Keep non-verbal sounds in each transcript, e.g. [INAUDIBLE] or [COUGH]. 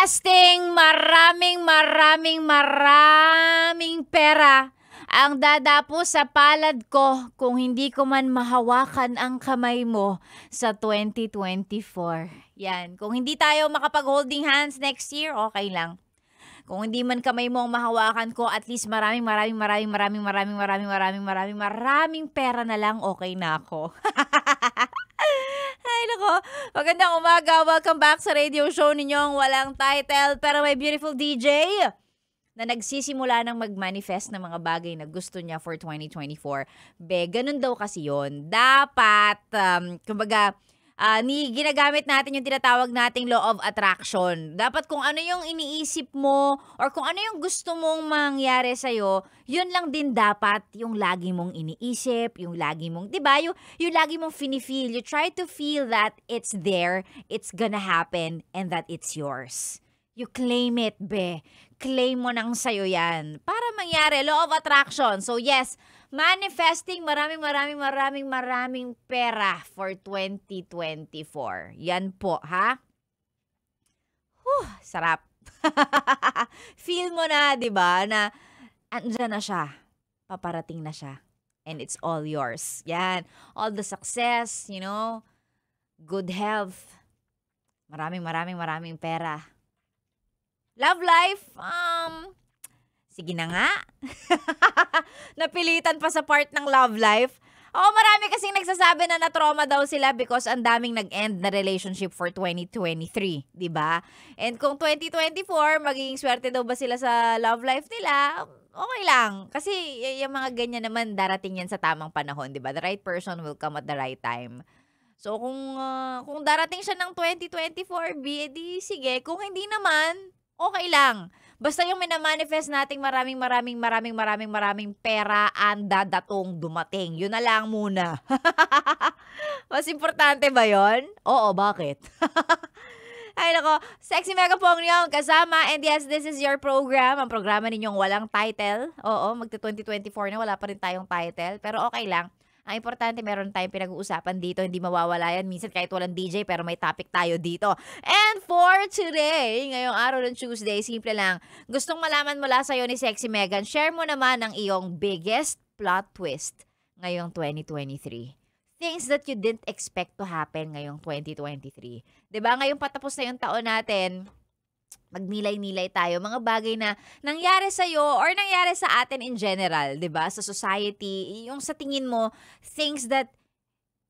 testing, maraming maraming maraming pera ang dadapo sa palad ko kung hindi ko man mahawakan ang kamay mo sa 2024. Yan, kung hindi tayo makapag-holding hands next year, okay lang. Kung hindi man kamay mo ang mahawakan ko, at least maraming, maraming, maraming, maraming, maraming, maraming, maraming, maraming, maraming pera na lang, okay na ako. [LAUGHS] Magandang umaga. Welcome back sa radio show ninyong walang title pero may beautiful DJ na nagsisimula ng magmanifest ng mga bagay na gusto niya for 2024. Be, ganun daw kasi yon Dapat, um, kumbaga, uh, ni ginagamit natin yung tinatawag nating law of attraction. Dapat kung ano yung iniisip mo or kung ano yung gusto mong mangyari sa iyo, yun lang din dapat yung lagi mong iniisip, yung lagi mong, 'di ba? Yung, yung lagi mong finifeel, You try to feel that it's there, it's gonna happen and that it's yours. You claim it, be. Claim mo nang sa'yo yan. Para mangyari, law of attraction. So yes, manifesting maraming maraming maraming maraming pera for 2024. Yan po, ha? Huh, sarap. [LAUGHS] Feel mo na, 'di ba, na andyan na siya. Paparating na siya. And it's all yours. Yan. All the success, you know, good health, maraming maraming maraming pera. Love life, um, sige na nga. [LAUGHS] Napilitan pa sa part ng love life. Oo, oh, marami kasing nagsasabi na na-trauma daw sila because ang daming nag-end na relationship for 2023, di ba? And kung 2024, magiging swerte daw ba sila sa love life nila, okay lang. Kasi yung mga ganyan naman, darating yan sa tamang panahon, di ba? The right person will come at the right time. So kung uh, kung darating siya ng 2024, B, sige. Kung hindi naman, okay lang. Basta yung minamanifest nating maraming maraming maraming maraming maraming pera ang dadatong dumating. Yun na lang muna. [LAUGHS] Mas importante ba yon? Oo, bakit? [LAUGHS] Ay nako, Sexy Mega Pong yung kasama. And yes, this is your program. Ang programa ninyong walang title. Oo, magta 2024 na wala pa rin tayong title. Pero okay lang. Ang importante, meron tayong pinag-uusapan dito. Hindi mawawala yan. Minsan kahit walang DJ, pero may topic tayo dito. And for today, ngayong araw ng Tuesday, simple lang. Gustong malaman mula sa iyo ni Sexy Megan, share mo naman ang iyong biggest plot twist ngayong 2023 things that you didn't expect to happen ngayong 2023. 'Di ba? Ngayong patapos na yung taon natin, magnilay-nilay tayo mga bagay na nangyari sa iyo or nangyari sa atin in general, 'di ba? Sa society, yung sa tingin mo things that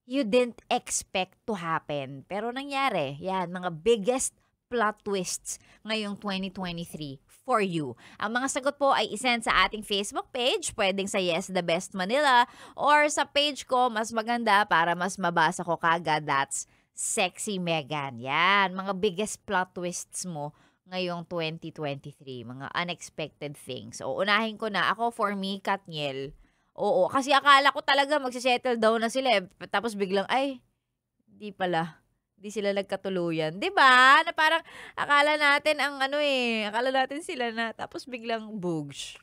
you didn't expect to happen pero nangyari. Yan, mga biggest plot twists ngayong 2023 for you. Ang mga sagot po ay isend sa ating Facebook page, pwedeng sa Yes The Best Manila, or sa page ko, mas maganda para mas mabasa ko kagad, that's Sexy Megan. Yan, mga biggest plot twists mo ngayong 2023, mga unexpected things. O unahin ko na, ako for me, Katniel, oo, kasi akala ko talaga magsisettle down na sila, eh. tapos biglang, ay, di pala, di sila nagkatuluyan. ba diba? Na parang, akala natin ang ano eh, akala natin sila na, tapos biglang bugs.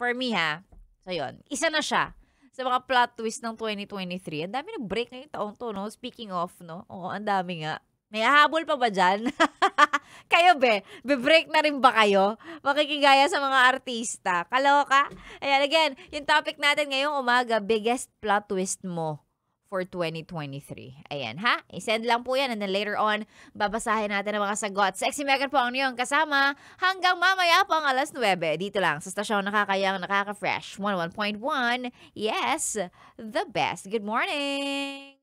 For me ha, so yun, isa na siya sa mga plot twist ng 2023. Ang dami nag-break ngayong taong to, no? Speaking of, no? Oo, ang dami nga. May hahabol pa ba dyan? [LAUGHS] kayo be, be-break na rin ba kayo? Makikigaya sa mga artista. Kaloka? Ayan, again, yung topic natin ngayong umaga, biggest plot twist mo for 2023. Ayan ha, I-send lang po yan and then later on, babasahin natin ang mga sagot. Sexy Megan po ang niyong kasama hanggang mamaya pang alas 9 dito lang sa stasyon nakakayang nakaka-fresh 101.1. Yes, the best. Good morning!